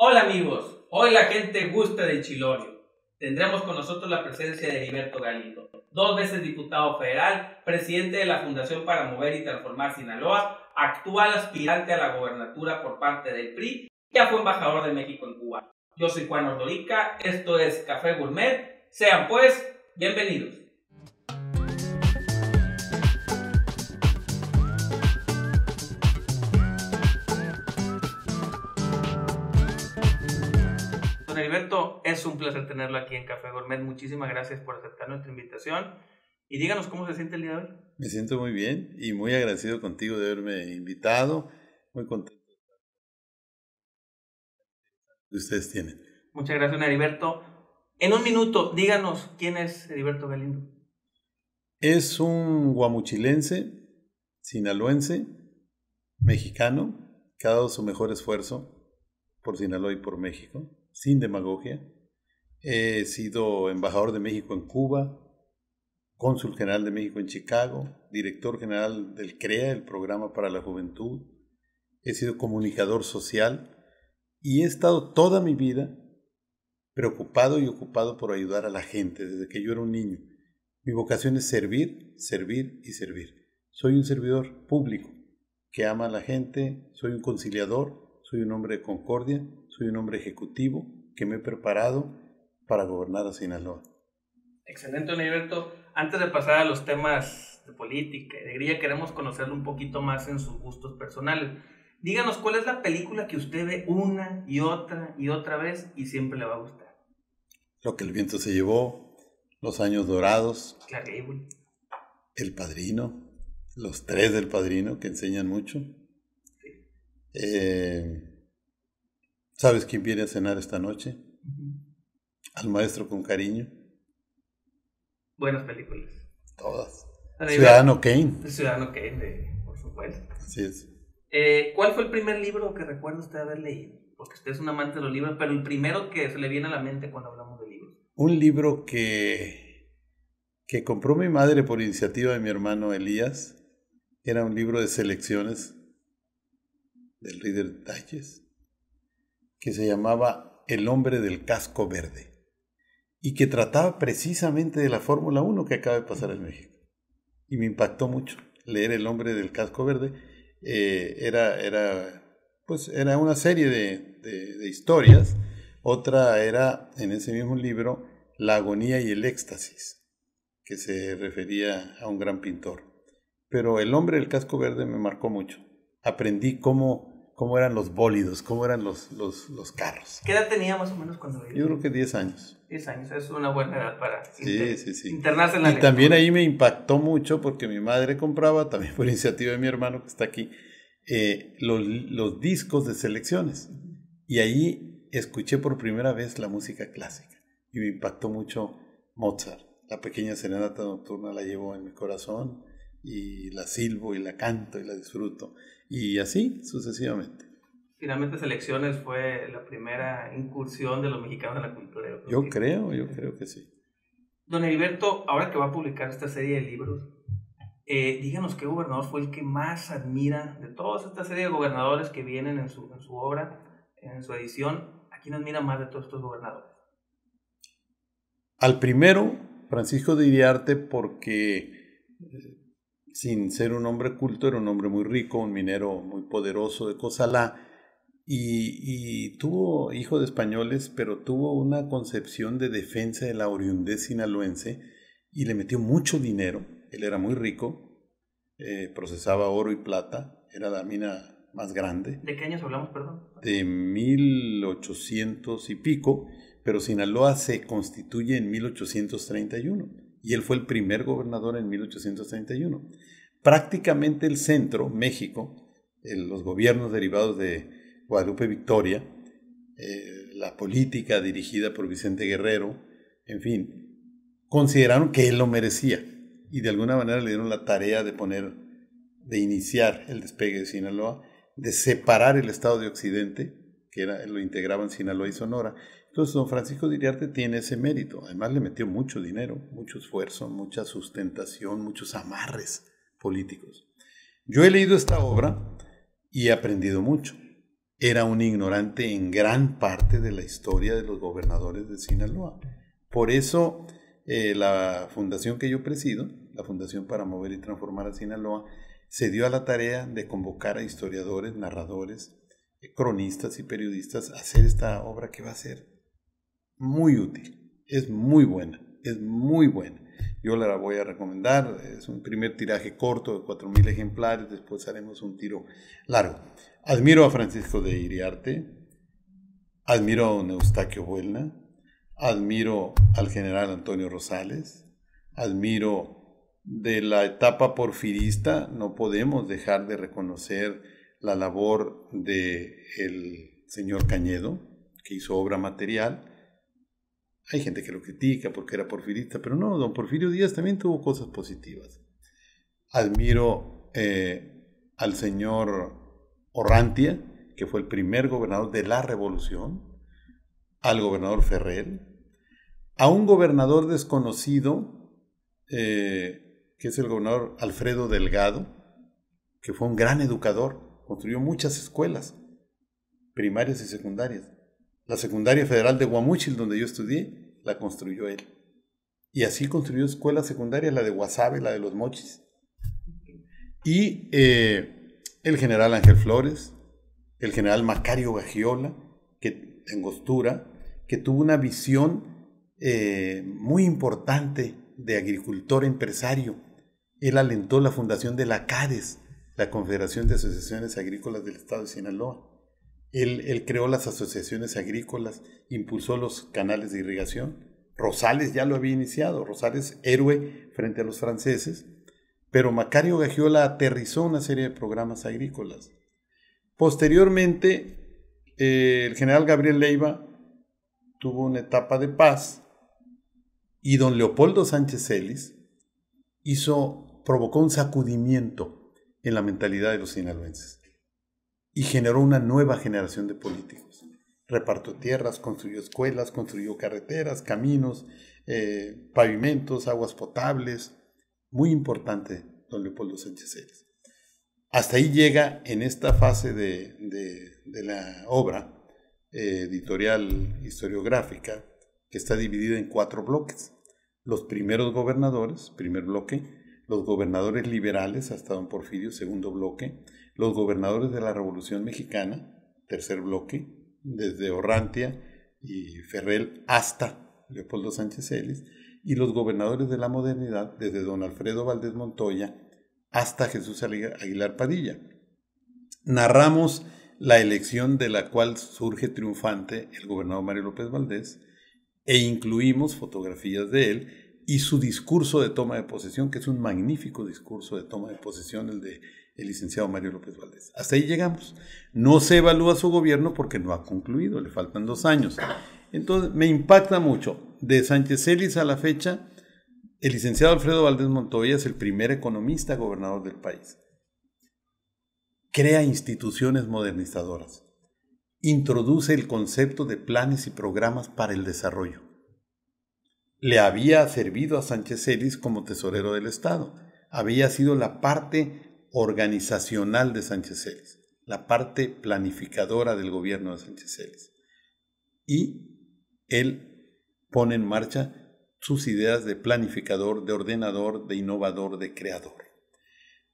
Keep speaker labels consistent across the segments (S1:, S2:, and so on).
S1: Hola amigos, hoy la gente gusta del Chilorio. Tendremos con nosotros la presencia de Heriberto Galindo, dos veces diputado federal, presidente de la Fundación para Mover y Transformar Sinaloa, actual aspirante a la gobernatura por parte del PRI, ya fue embajador de México en Cuba. Yo soy Juan Ordorica, esto es Café Gourmet. Sean pues bienvenidos. Don Heriberto, es un placer tenerlo aquí en Café Gourmet. Muchísimas gracias por aceptar nuestra invitación. Y díganos cómo se siente el día de hoy.
S2: Me siento muy bien y muy agradecido contigo de haberme invitado. Muy contento ustedes tienen.
S1: Muchas gracias, Heriberto. En un minuto, díganos quién es Heriberto Galindo.
S2: Es un guamuchilense, sinaloense, mexicano, que ha dado su mejor esfuerzo por Sinaloa y por México, sin demagogia. He sido embajador de México en Cuba, cónsul general de México en Chicago, director general del CREA, el Programa para la Juventud. He sido comunicador social y he estado toda mi vida preocupado y ocupado por ayudar a la gente desde que yo era un niño. Mi vocación es servir, servir y servir. Soy un servidor público que ama a la gente, soy un conciliador, soy un hombre de concordia, soy un hombre ejecutivo que me he preparado para gobernar a Sinaloa.
S1: Excelente, Oliverto. Antes de pasar a los temas de política y de alegría, queremos conocerlo un poquito más en sus gustos personales. Díganos cuál es la película que usted ve una y otra y otra vez y siempre le va a gustar.
S2: Lo que el viento se llevó, Los años dorados. El padrino, los tres del padrino que enseñan mucho. Eh, ¿Sabes quién viene a cenar esta noche? Al maestro con cariño.
S1: Buenas películas. Todas. Ciudadano Kane. Ciudadano Kane, por supuesto. Así es. Eh, ¿Cuál fue el primer libro que recuerda usted haber leído? Porque usted es un amante de los libros, pero el primero que se le viene a la mente cuando hablamos de
S2: libros. Un libro que, que compró mi madre por iniciativa de mi hermano Elías. Era un libro de selecciones del líder Talles que se llamaba El hombre del casco verde y que trataba precisamente de la Fórmula 1 que acaba de pasar en México. Y me impactó mucho leer El hombre del casco verde eh, era, era, pues, era una serie de historias. Otra era, en ese mismo libro, La agonía y el éxtasis, que se refería a un gran pintor. Pero El hombre del casco verde me marcó mucho. Aprendí cómo cómo eran los bólidos, cómo eran los, los, los carros. ¿Qué edad tenía más o menos cuando vivía? Yo creo que 10 años.
S1: 10 años, es una buena edad para sí, internarse en la Y también ahí
S2: me impactó mucho porque mi madre compraba, también por iniciativa de mi hermano que está aquí, eh, los, los, discos de selecciones. Y ahí escuché por primera vez la música clásica y me impactó mucho Mozart. La pequeña serenata nocturna la llevo en mi corazón y la silbo y la canto y la disfruto y así sucesivamente.
S1: Finalmente Selecciones fue la primera incursión de los mexicanos en la cultura.
S2: Yo creo, yo creo, yo creo que sí.
S1: Don Heriberto, ahora que va a publicar esta serie de libros, eh, díganos qué gobernador fue el que más admira de toda esta serie de gobernadores que vienen en su, en su obra, en su edición, ¿a quién admira más de todos estos gobernadores?
S2: Al primero, Francisco de Iriarte, porque sin ser un hombre culto, era un hombre muy rico, un minero muy poderoso de Cosalá y, tuvo hijo de españoles, pero tuvo una concepción de defensa de la oriundez sinaloense y le metió mucho dinero. Él era muy rico, eh, procesaba oro y plata, era la mina más grande.
S1: ¿De qué años hablamos, perdón?
S2: De 1800 y pico, pero Sinaloa se constituye en 1831 y él fue el primer gobernador en 1831. Prácticamente el centro, México, eh, los gobiernos derivados de Guadalupe Victoria, eh, la política dirigida por Vicente Guerrero, en fin, consideraron que él lo merecía y de alguna manera le dieron la tarea de poner, de iniciar el despegue de Sinaloa, de separar el Estado de Occidente, que era, lo integraban Sinaloa y Sonora, entonces, don Francisco Diriarte tiene ese mérito. Además, le metió mucho dinero, mucho esfuerzo, mucha sustentación, muchos amarres políticos. Yo he leído esta obra y he aprendido mucho. Era un ignorante en gran parte de la historia de los gobernadores de Sinaloa. Por eso, eh, la fundación que yo presido, la Fundación para Mover y Transformar a Sinaloa, se dio a la tarea de convocar a historiadores, narradores, eh, cronistas y periodistas a hacer esta obra que va a ser muy útil, es muy buena, es muy buena. Yo la voy a recomendar, es un primer tiraje corto de 4.000 ejemplares, después haremos un tiro largo. Admiro a Francisco de Iriarte, admiro a don Eustaquio Huelna, admiro al general Antonio Rosales, admiro de la etapa porfirista, no podemos dejar de reconocer la labor de señor Cañedo, que hizo obra material, hay gente que lo critica porque era porfirista, pero no, don Porfirio Díaz también tuvo cosas positivas. Admiro eh, al señor Orrantia, que fue el primer gobernador de la revolución, al gobernador Ferrer, a un gobernador desconocido, eh, que es el gobernador Alfredo Delgado, que fue un gran educador, construyó muchas escuelas, primarias y secundarias. La secundaria federal de Guamuchil, donde yo estudié, la construyó él. Y así construyó escuelas secundarias, la de Guasave, la de Los Mochis. Y eh, el general Ángel Flores, el general Macario Gagiola, que, en Gostura, que tuvo una visión eh, muy importante de agricultor empresario. Él alentó la fundación de la CADES, la Confederación de Asociaciones Agrícolas del Estado de Sinaloa. Él, creó las asociaciones agrícolas, impulsó los canales de irrigación. Rosales ya lo había iniciado, Rosales héroe frente a los franceses, pero Macario Gagiola aterrizó una serie de programas agrícolas. Posteriormente, eh, el general Gabriel Leiva tuvo una etapa de paz y don Leopoldo Sánchez ellis hizo, provocó un sacudimiento en la mentalidad de los sinaloenses y generó una nueva generación de políticos. Repartió tierras, construyó escuelas, construyó carreteras, caminos, eh, pavimentos, aguas potables. Muy importante, don Leopoldo Sánchez Hasta ahí llega en esta fase de, la obra eh, editorial historiográfica, que está dividida en cuatro bloques. Los primeros gobernadores, primer bloque, los gobernadores liberales hasta don Porfirio, segundo bloque, los gobernadores de la Revolución Mexicana, tercer bloque, desde Orrantia y Ferrel hasta Leopoldo Sánchez Ellis, y los gobernadores de la modernidad, desde don Alfredo Valdés Montoya hasta Jesús Aguilar Padilla. Narramos la elección de la cual surge triunfante el gobernador Mario López Valdés e incluimos fotografías de él y su discurso de toma de posesión, que es un magnífico discurso de toma de posesión, el de el licenciado Mario López Valdés. Hasta ahí llegamos. No se evalúa su gobierno porque no ha concluido, le faltan dos años. Entonces, me impacta mucho. De Sánchez Celis a la fecha, el licenciado Alfredo Valdés Montoya es el primer economista gobernador del país. Crea instituciones modernizadoras. Introduce el concepto de planes y programas para el desarrollo. Le había servido a Sánchez Celis como tesorero del Estado. Había sido la parte organizacional de Sánchez Celis, la parte planificadora del gobierno de Sánchez Celis. Y él pone en marcha sus ideas de planificador, de ordenador, de innovador, de creador.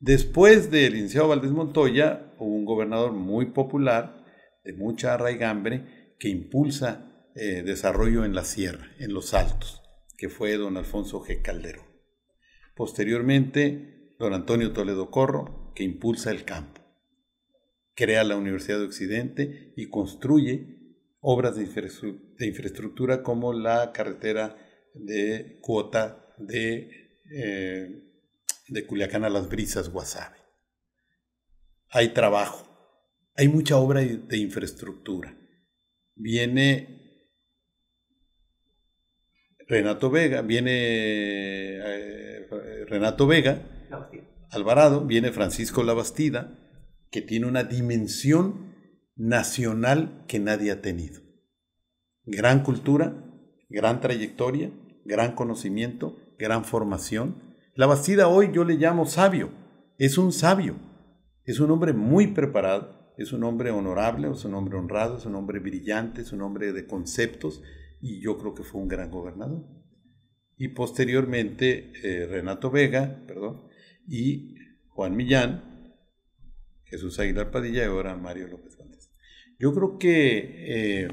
S2: Después del Iniciado Valdés Montoya, hubo un gobernador muy popular, de mucha arraigambre, que impulsa eh, desarrollo en la sierra, en los altos, que fue don Alfonso G. Calderón. Posteriormente, don Antonio Toledo Corro, que impulsa el campo. Crea la Universidad de Occidente y construye obras de, infraestructura, como la carretera de cuota de, eh, de Culiacán a las Brisas, Guasave. Hay trabajo, hay mucha obra de infraestructura. Viene Renato Vega, viene eh, Renato Vega Alvarado, viene Francisco Labastida, que tiene una dimensión nacional que nadie ha tenido. Gran cultura, gran trayectoria, gran conocimiento, gran formación. Labastida hoy yo le llamo sabio, es un sabio, es un hombre muy preparado, es un hombre honorable, es un hombre honrado, es un hombre brillante, es un hombre de conceptos y yo creo que fue un gran gobernador. Y posteriormente eh, Renato Vega, perdón, y Juan Millán, Jesús Aguilar Padilla y ahora Mario López Gómez Yo creo que eh,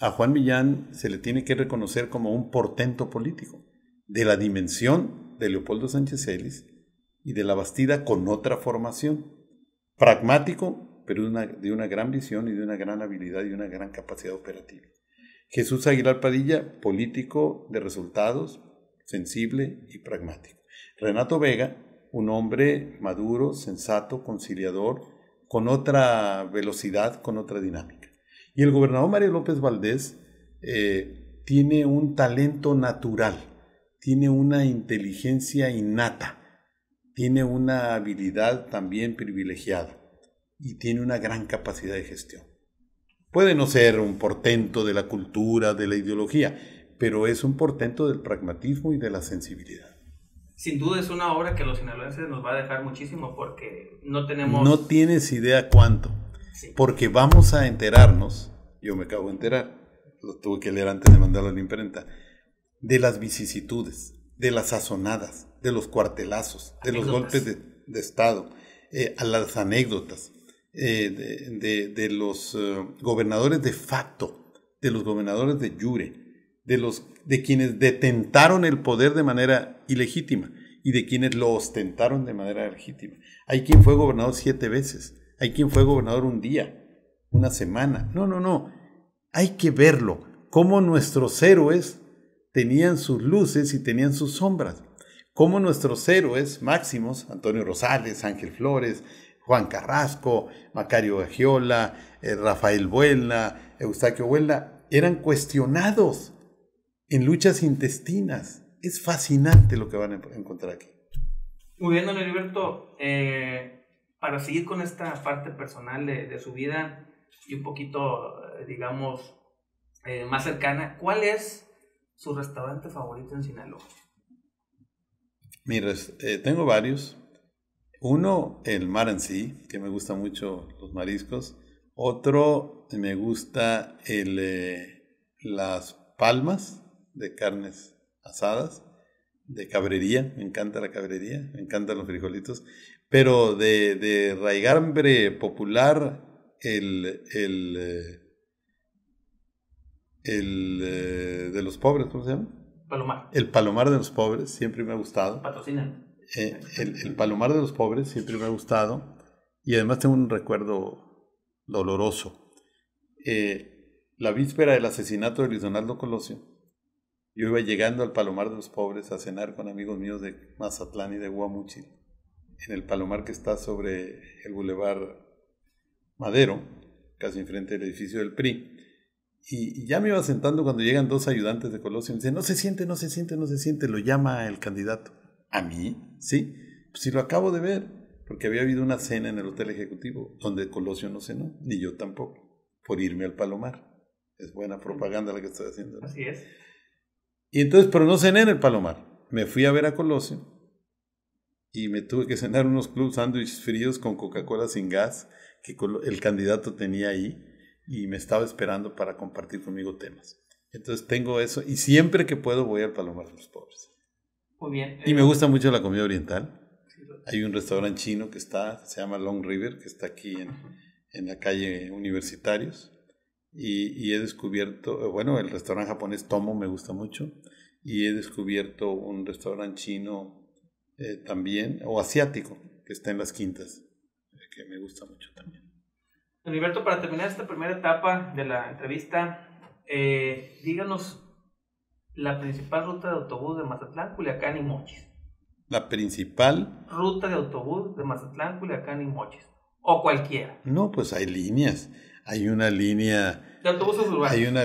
S2: a Juan Millán se le tiene que reconocer como un portento político de la dimensión de Leopoldo Sánchez Ellis y de la Bastida con otra formación. Pragmático, pero de una, de una gran visión y de una gran habilidad y una gran capacidad operativa. Jesús Aguilar Padilla, político de resultados, sensible y pragmático. Renato Vega, un hombre maduro, sensato, conciliador, con otra velocidad, con otra dinámica. Y el gobernador Mario López Valdés eh, tiene un talento natural, tiene una inteligencia innata, tiene una habilidad también privilegiada y tiene una gran capacidad de gestión. Puede no ser un portento de la cultura, de la ideología, pero es un portento del pragmatismo y de la sensibilidad
S1: sin duda es una obra que los sinaloenses nos va a dejar muchísimo porque no tenemos... No
S2: tienes idea cuánto, porque vamos a enterarnos, yo me acabo de enterar, lo tuve que leer antes de mandarlo a la imprenta, de las vicisitudes, de las sazonadas, de los cuartelazos, de los golpes de, Estado, eh, a las anécdotas, eh, de, los eh, gobernadores de facto, de los gobernadores de yure de, los, de quienes detentaron el poder de manera ilegítima y de quienes lo ostentaron de manera legítima. Hay quien fue gobernador siete veces, hay quien fue gobernador un día, una semana. No, no, no. Hay que verlo, cómo nuestros héroes tenían sus luces y tenían sus sombras. Cómo nuestros héroes máximos, Antonio Rosales, Ángel Flores, Juan Carrasco, Macario Agiola, eh, Rafael Buena Eustaquio Buelna, eran cuestionados en luchas intestinas. Es fascinante lo que van a encontrar aquí.
S1: Muy bien, don Heriberto. Eh, para seguir con esta parte personal de, su vida y un poquito, eh, digamos, eh, más cercana, ¿cuál es su restaurante favorito en Sinaloa?
S2: Mira, tengo varios. Uno, el mar en sí, que me gusta mucho los mariscos. Otro, me gusta el, las palmas de carnes asadas, de cabrería, me encanta la cabrería, me encantan los frijolitos, pero de, raigambre popular, el, el, eh, eh, de los pobres, ¿cómo se llama? Palomar. El palomar de los pobres, siempre me ha gustado. Patrocinan. Eh, el, palomar de los pobres siempre me ha gustado y además tengo un recuerdo doloroso. la víspera del asesinato de Luis Donaldo Colosio, yo iba llegando al Palomar de los Pobres a cenar con amigos míos de Mazatlán y de Guamuchil, en el Palomar que está sobre el Boulevard Madero, casi enfrente del edificio del PRI. Y, ya me iba sentando cuando llegan dos ayudantes de Colosio y me dicen, no se siente, no se siente, no se siente, lo llama el candidato. ¿A mí? Sí. Pues si lo acabo de ver, porque había habido una cena en el Hotel Ejecutivo, donde Colosio no cenó, ni yo tampoco, por irme al Palomar. Es buena propaganda la que estoy haciendo. Así es. Y entonces, pero no cené en el Palomar. Me fui a ver a Colosio y me tuve que cenar unos club sándwiches fríos con Coca-Cola sin gas que el candidato tenía ahí y me estaba esperando para compartir conmigo temas. Entonces tengo eso y siempre que puedo voy al Palomar de los Pobres.
S1: bien. Y me gusta
S2: mucho la comida oriental. Hay un restaurante chino que está, se llama Long River, que está aquí en la calle Universitarios y, he descubierto, eh, bueno, el restaurante japonés Tomo me gusta mucho y he descubierto un restaurante chino eh, también, o asiático, que está en las quintas, eh, que me gusta mucho también.
S1: Heriberto, para terminar esta primera etapa de la entrevista, díganos la principal ruta de autobús de Mazatlán, Culiacán y Mochis.
S2: La principal
S1: ruta de autobús de Mazatlán, Culiacán y Mochis. O cualquiera.
S2: No, pues hay líneas. Hay una línea de autobuses urbanos. Hay una.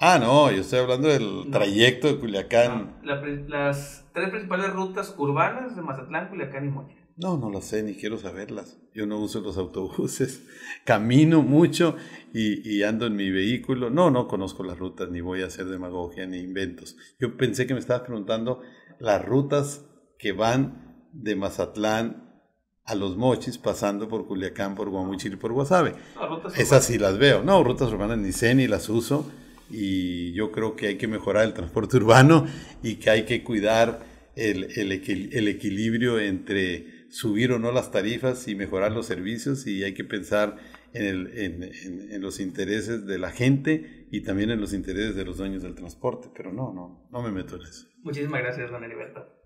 S2: Ah, no, yo estoy hablando del trayecto de Culiacán.
S1: Ah, las tres principales rutas urbanas de Mazatlán, Culiacán y Moya.
S2: No, no las sé, ni quiero saberlas. Yo no uso los autobuses, camino mucho y, y, ando en mi vehículo. No, no conozco las rutas, ni voy a hacer demagogia ni inventos. Yo pensé que me estabas preguntando las rutas que van de Mazatlán a los mochis pasando por Culiacán, por Guamuchil, por Guasave.
S1: Ah, Esas
S2: sí las veo. No, rutas urbanas ni sé ni las uso y yo creo que hay que mejorar el transporte urbano y que hay que cuidar el, el, equilibrio entre subir o no las tarifas y mejorar los servicios y hay que pensar en, los intereses de la gente y también en los intereses de los dueños del transporte. Pero no, no, no me meto en eso.
S1: Muchísimas gracias, Don Heriberto.